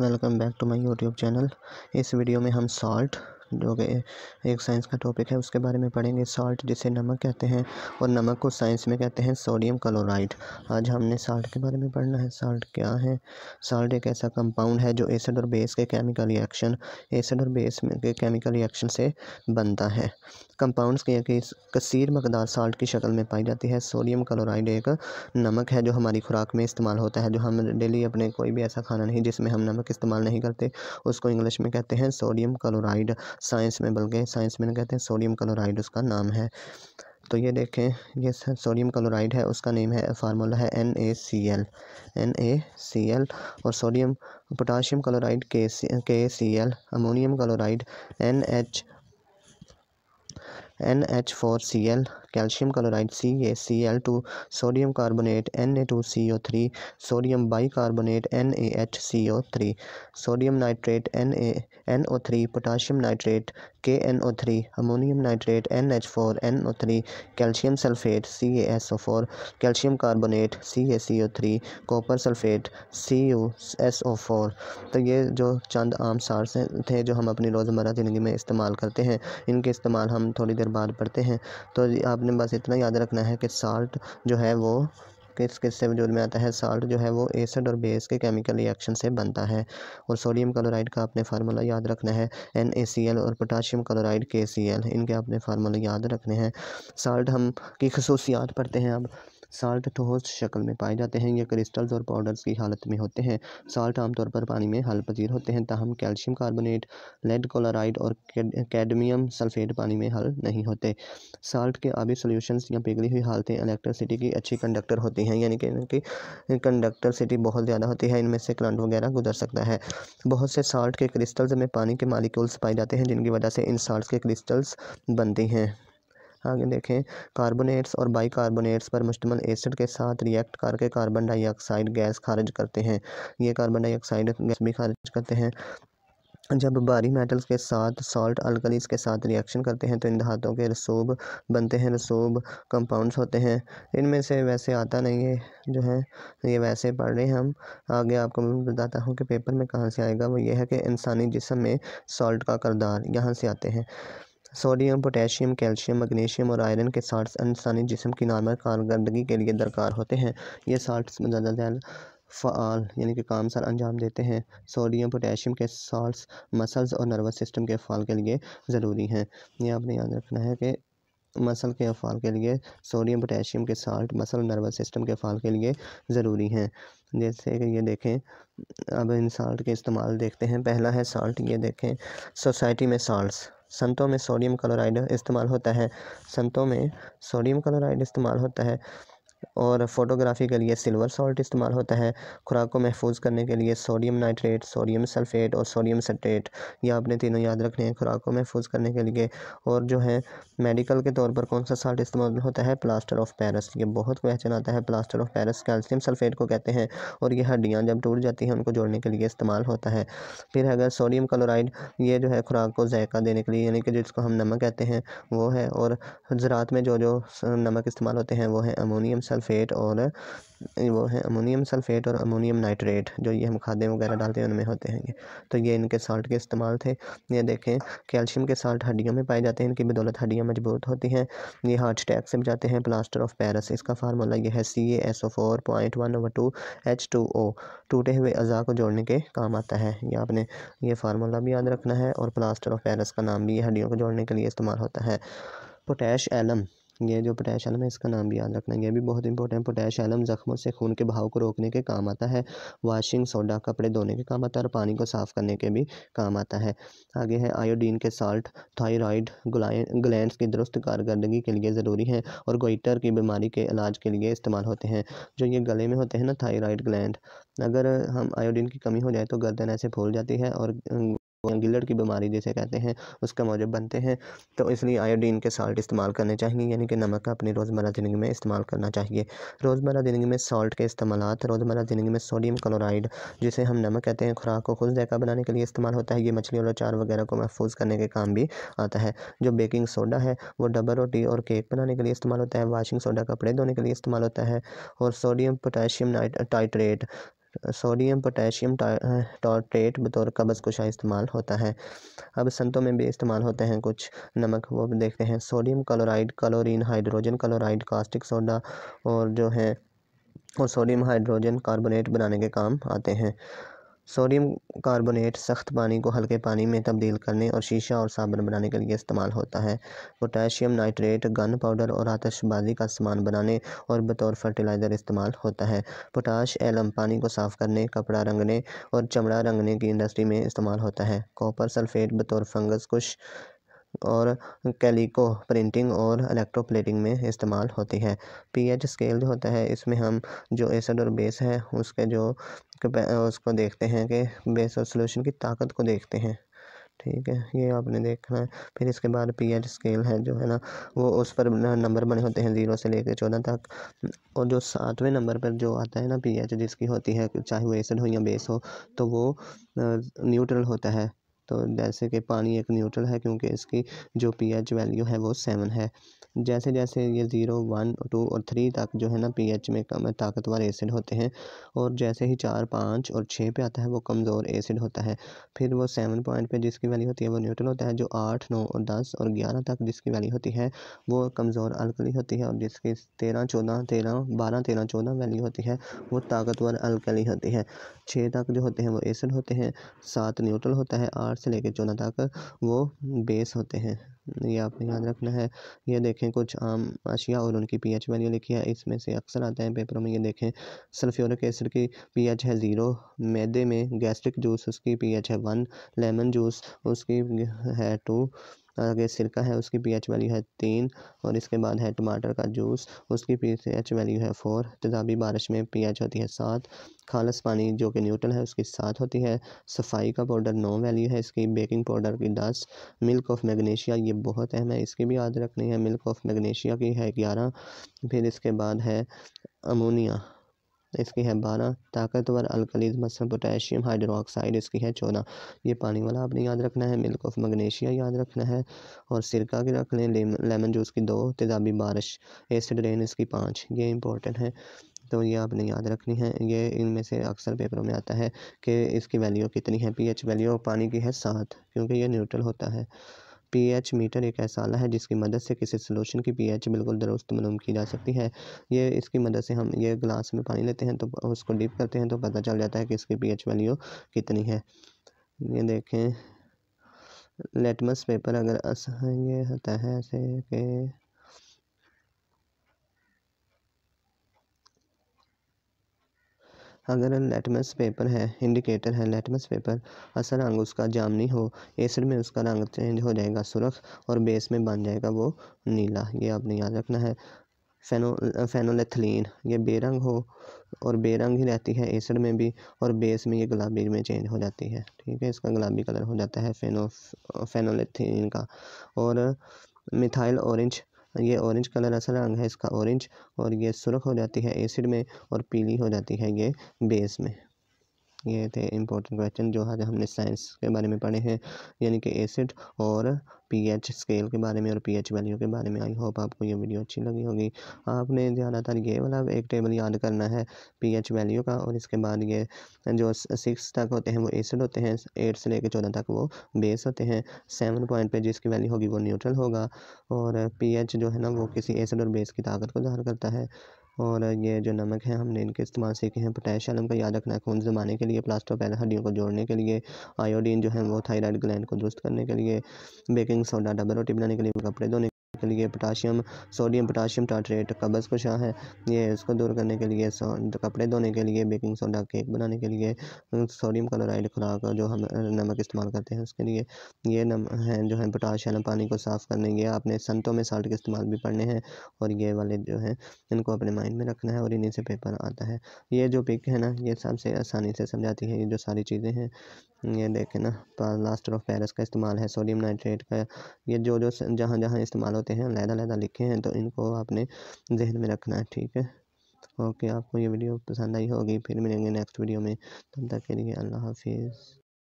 welcome back to my YouTube channel इस video में हम सॉल्ट जो कि एक साइंस का टॉपिक है उसके बारे में पढ़ेंगे साल्ट जिसे नमक कहते हैं और नमक को साइंस में कहते हैं सोडियम क्लोराइड आज हमने साल्ट के बारे में पढ़ना है साल्ट क्या है साल्ट एक ऐसा कंपाउंड है जो एसिड और बेस के केमिकल रिएक्शन एसिड और बेस के केमिकल रिएक्शन से बनता है कंपाउंड्स की एक कसीर मकदार साल्ट की शक्ल में पाई जाती है सोडियम क्लोराइड एक नमक है जो हमारी खुराक में इस्तेमाल होता है जो हम डेली अपने कोई भी ऐसा खाना नहीं जिसमें हम नमक इस्तेमाल नहीं करते उसको इंग्लिश में कहते हैं सोडियम क्लोराइड साइंस में बल्कि साइंस में कहते हैं सोडियम क्लोराइड उसका नाम है तो ये देखें ये सोडियम क्लोराइड है उसका नेम है फार्मूला है N A C L N A C L और sodium potassium chloride K C K C L ammonium chloride N H N H four C L calcium chloride C A C L two sodium carbonate N A two C O three sodium bi carbonate N A H C O three sodium nitrate N A N O three potassium nitrate K N O three ammonium nitrate N H four N O three calcium sulphate C A S O four calcium carbonate C A C O three copper sulphate C U S O four तो ये जो चंद आम SARS थे जो हम अपनी रोज़मर्रा ज़िंदगी में इस्तेमाल करते हैं इनके इस्तेमाल हम थोड़ी देर बाद पढ़ते हैं तो आप आपने बस इतना याद रखना है कि साल्ट जो है वो किस किस से वजूद में आता है साल्ट जो है वो एसिड और बेस के केमिकल रिएक्शन से बनता है और सोडियम क्लोराइड का आपने फार्मूला याद रखना है एन ए सी एल और potassium chloride K C L इनके आपने फार्मूला याद रखने हैं साल्ट हम की खसूसियात पढ़ते हैं अब साल्ट ठोस शक्ल में पाए जाते हैं ये क्रिस्टल्स और पाउडर्स की हालत में होते हैं साल्ट आमतौर पर पानी में हल पजीर होते हैं ताहम कैल्शियम कार्बोनेट लेड क्लोराइड और कैडमियम सल्फेट पानी में हल नहीं होते साल्ट के आबी सोल्यूशन या पिघली हुई हालतें इलेक्ट्रिसिटी की अच्छी कंडक्टर होती हैं यानी कि इनकी कंडक्टरसिटी बहुत ज़्यादा होती है इनमें से करंट वगैरह गुजर सकता है बहुत से साल्ट के क्रिस्टल्स में पानी के मालिक्यूल्स पाए जाते हैं जिनकी वजह से इन साल्ट के क्रिस्टल्स बनते हैं आगे देखें कार्बोनेट्स और बाईकार्बोनेट्स पर मुश्तमल एसिड के साथ रिएक्ट करके कार्बन डाइऑक्साइड गैस खारिज करते हैं ये कार्बन डाइऑक्साइड गैस भी खारिज करते हैं जब बारी मेटल्स के साथ सॉल्ट अल्कलीस के साथ रिएक्शन करते हैं तो इन धातुओं के रसूब बनते हैं रसूब कंपाउंड्स होते हैं इनमें से वैसे आता नहीं है जो है ये वैसे पढ़ रहे हैं हम आगे आपको मैं बताता हूँ कि पेपर में कहाँ से आएगा वो ये है कि इंसानी जिसम में सॉल्ट का करदार यहाँ से आते हैं सोडियम पोटेशियम कैल्शियम मैग्नीशियम और आयरन के साल्ट इंसानी जिसम की नॉर्मल कारकर्दगी के लिए दरकार होते हैं ये साल्ट ज़्यादा फ़ाल यानी कि काम सर अंजाम देते हैं सोडियम पोटेशियम के साल्ट मसल्स और नर्वस सिस्टम के अफ़ाल के लिए ज़रूरी हैं ये आपने याद रखना है कि मसल के अफ़ाल के लिए सोडियम पोटेशियम के साल्ट मसल नर्वस सिस्टम के अफ़ाल के लिए ज़रूरी हैं जैसे कि ये देखें अब इन साल्ट के इस्तेमाल देखते हैं पहला है साल्ट ये देखें सोसाइटी में साल्ट संतों में सोडियम क्लोराइड इस्तेमाल होता है संतों में सोडियम क्लोराइड इस्तेमाल होता है और फोटोग्राफी के लिए सिल्वर सॉल्ट इस्तेमाल होता है खुराक को महफूज करने के लिए सोडियम नाइट्रेट सोडियम सल्फेट और सोडियम सटेट ये आपने तीनों याद रखने हैं खुराक को महफूज करने के लिए और जो है मेडिकल के तौर पर कौन सा साल्ट इस्तेमाल होता है प्लास्टर ऑफ पैरस ये बहुत क्वेश्चन आता है plaster of Paris calcium sulphate को कहते हैं और ये हड्डियाँ जब टूट जाती हैं उनको जोड़ने के लिए इस्तेमाल होता है फिर अगर सोडियम क्लोराइड ये जो है खुराक को जायका देने के लिए यानी कि जिसको हम नमक कहते हैं वो है और ज़रात में जो जो नमक इस्तेमाल होते हैं वो है अमोनियम सल्फ़ेट और वो है अमोनियम सल्फ़ेट और अमोनियम नाइट्रेट जो ये हम खादे वगैरह डालते हैं उनमें होते हैं तो ये इनके साल्ट के इस्तेमाल थे ये देखें कैल्शियम के साल्ट हड्डियों में पाए जाते हैं इनकी बदौलत हड्डियाँ मजबूत होती हैं ये हार्ट अटैक से बचाते हैं प्लास्टर ऑफ पैरस इसका फार्मूला यह है C S O four point one over two H two O टूटे हुए अज़ा को जोड़ने के काम आता है ये आपने ये फार्मूला भी याद रखना है और प्लास्टर ऑफ पैरस का नाम भी हड्डियों को जोड़ने के लिए इस्तेमाल होता है पोटैश एलम ये जो पोटेशियम है इसका नाम भी याद रखना यह भी बहुत इंपॉर्टेंट पोटेशियम जख्मों से खून के बहाव को रोकने के काम आता है वाशिंग सोडा कपड़े धोने के काम आता है और पानी को साफ करने के भी काम आता है आगे है आयोडीन के साल्ट थायराइड ग्लैंड की दुरुस्त कारकर्दगी के लिए ज़रूरी है और गोइटर की बीमारी के इलाज के लिए इस्तेमाल होते हैं जो ये गले में होते हैं ना थायराइड ग्लैंड अगर हम आयोडीन की कमी हो जाए तो गर्दन ऐसे फूल जाती है और गिलर की बीमारी जिसे कहते हैं उसका मौजूद बनते हैं तो इसलिए आयोडीन के सॉल्ट इस्तेमाल करने चाहिए यानी कि नमक का अपनी रोज़मर्रा ज़िंदगी में इस्तेमाल करना चाहिए रोज़मर्रा ज़िंदगी में सॉल्ट के इस्तेमाल रोज़मर्रा ज़िंदगी में सोडियम क्लोराइड जिसे हम नमक कहते हैं खुराक को खुद जैका बनाने के लिए इस्तेमाल होता है ये मछली और अचार वगैरह को महफूज करने के काम भी आता है जो बेकिंग सोडा है वो डबल रोटी और केक बनाने के लिए इस्तेमाल होता है वाशिंग सोडा कपड़े धोने के लिए इस्तेमाल होता है और sodium potassium tartrate sodium potassium tartrate बतौर कब्ज़ कुशा इस्तेमाल होता है अब संतों में भी इस्तेमाल होते हैं कुछ नमक वो भी देखते हैं sodium chloride chlorine hydrogen chloride caustic soda और जो है और सोडियम हाइड्रोजन कार्बोनेट बनाने के काम आते हैं सोडियम कार्बोनेट सख्त पानी को हल्के पानी में तब्दील करने और शीशा और साबुन बनाने के लिए इस्तेमाल होता है पोटाशियम नाइट्रेट गन पाउडर और आतशबाजी का सामान बनाने और बतौर फर्टिलाइज़र इस्तेमाल होता है पोटाश एलम पानी को साफ़ करने कपड़ा रंगने और चमड़ा रंगने की इंडस्ट्री में इस्तेमाल होता है कॉपर सल्फेट बतौर फंगस कुछ और कैलिको प्रिंटिंग और इलेक्ट्रोप्लेटिंग में इस्तेमाल होती है पी एच स्केल जो होता है इसमें हम जो एसिड और बेस है उसके जो उसको देखते हैं कि बेस और सोल्यूशन की ताकत को देखते हैं ठीक है ये आपने देखना है फिर इसके बाद पी एच स्केल है जो है ना वो उस पर नंबर बने होते हैं ज़ीरो से लेकर चौदह तक और जो सातवें नंबर पर जो आता है ना पी एच जिसकी होती है चाहे वो एसिड हो या बेस हो तो वो न्यूट्रल होता है तो जैसे कि पानी एक न्यूट्रल है क्योंकि इसकी जो पीएच वैल्यू है वो सेवन है जैसे जैसे ये ज़ीरो वन टू और थ्री तक जो है ना पीएच में कम ताकतवर एसिड होते हैं और जैसे ही चार पाँच और छः पे आता है वो कमज़ोर एसिड होता है फिर वो सेवन पॉइंट पे जिसकी वैल्यू होती है वो न्यूट्रल होता है जो आठ नौ और दस और ग्यारह तक जिसकी वैल्यू होती है वो कमज़ोर अलकली होती है और जिसकी तेरह चौदह तेरह बारह तेरह चौदह वैल्यू होती है वो ताकतवर अलकली होती है छः तक जो होते हैं वो एसिड होते हैं सात न्यूट्रल होता है आठ से लेकर चौदह तक वो बेस होते हैं ये आपने याद रखना है ये देखें कुछ आम अशिया और उनकी पीएच वैल्यू लिखी है इसमें से अक्सर आते हैं पेपरों में ये देखें सल्फ्योरिक एसिड की पीएच है ज़ीरो मैदे में गैस्ट्रिक जूस उसकी पीएच है वन लेमन जूस उसकी है टू आगे सिरका है उसकी पीएच वैल्यू है तीन और इसके बाद है टमाटर का जूस उसकी पीएच वैल्यू है फोर तेजाबी बारिश में पीएच होती है सात खालस पानी जो कि न्यूट्रल है उसकी सात होती है सफाई का पाउडर नौ वैल्यू है इसकी बेकिंग पाउडर की दस मिल्क ऑफ मैग्नीशिया ये बहुत अहम है इसकी भी याद रखनी है मिल्क ऑफ मैग्नीशिया की है ग्यारह फिर इसके बाद है अमोनिया इसकी है बारह ताकतवर अलकलीज मसल पोटेशियम हाइड्रोक्साइड इसकी है चौदह ये पानी वाला आपने याद रखना है मिल्क ऑफ मग्नेशिया याद रखना है और सिरका की रख लें लेमन जूस की दो तेजाबी बारिश एसिड रेन इसकी पाँच ये इंपॉर्टेंट है तो ये आपने याद रखनी है ये इनमें से अक्सर पेपरों में आता है कि इसकी वैल्यू कितनी है पीएच वैल्यू पानी की है सात क्योंकि ये न्यूट्रल होता है पी.एच मीटर एक ऐसा आला है जिसकी मदद से किसी सोलूशन की पी.एच बिल्कुल दुरुस्त मालूम की जा सकती है ये इसकी मदद से हम ये ग्लास में पानी लेते हैं तो उसको डीप करते हैं तो पता चल जाता है कि इसकी पी वैल्यू कितनी है ये देखें लेटमस पेपर अगर अस ये होता है ऐसे के अगर लेटमस पेपर है इंडिकेटर है लेटमस पेपर असल रंग उसका जामनी हो एसड में उसका रंग चेंज हो जाएगा सुरख और बेस में बन जाएगा वो नीला ये आपने याद रखना है फेनो फेनोलेथलिन ये बेरंग हो और बेरंग ही रहती है एसड में भी और बेस में ये गुलाबी में चेंज हो जाती है ठीक है इसका गुलाबी कलर हो जाता है फेनो फेनोलेथीन का और मिथाइल ऑरेंज ये ऑरेंज कलर ऐसा रंग है इसका ऑरेंज और ये सुरख हो जाती है एसिड में और पीली हो जाती है ये बेस में ये थे इम्पोर्टेंट क्वेश्चन जो आज हमने साइंस के बारे में पढ़े हैं यानी कि एसिड और पीएच स्केल के बारे में और पीएच वैल्यू के बारे में आई होप आपको ये वीडियो अच्छी लगी होगी आपने ज़्यादातर ये वाला एक टेबल याद करना है पीएच वैल्यू का और इसके बाद ये जो सिक्स तक होते हैं वो एसिड होते हैं एट से लेकर चौदह तक वो बेस होते हैं सेवन पॉइंट पर जिसकी वैल्यू होगी वो न्यूट्रल होगा और एच जो है ना वो किसी एसिड और बेस की ताकत को जाहिर करता है और ये जो नमक है हमने इनके इस्तेमाल सीखे हैं पोटेशियम का याद रखना है खून जमाने के लिए प्लास्टर पैर हड्डियों को जोड़ने के लिए आयोडीन जो है वो थायराइड ग्लैंड को दुरुस्त करने के लिए बेकिंग सोडा डबल रोटी बनाने के लिए कपड़े धोने के लिए पोटाशियम सोडियम पोटाशियम टाट्रेट कब्ज़ को शाह है ये इसको दूर करने के लिए कपड़े धोने के लिए बेकिंग सोडा केक बनाने के लिए सोडियम क्लोराइड खुराक जो हम नमक इस्तेमाल करते हैं उसके लिए ये नम हैं जो है पोटाशियम पानी को साफ़ करने के आपने संतों में साल्ट के इस्तेमाल भी पढ़ने हैं और ये वाले जो हैं इनको अपने माइंड में रखना है और इन्हीं से पेपर आता है ये जो पिक है ना ये सबसे आसानी से समझाती है ये जो सारी चीज़ें हैं ये देखें ना प्लास्टर ऑफ पेरिस का इस्तेमाल है सोडियम नाइट्रेट का ये जो जो जहाँ जहाँ इस्तेमाल होते हैं लहदा लहदा लिखे हैं तो इनको आपने जहन में रखना है ठीक है ओके आपको ये वीडियो पसंद आई होगी फिर मिलेंगे नेक्स्ट वीडियो में तब तक के लिए अल्लाह हाफिज़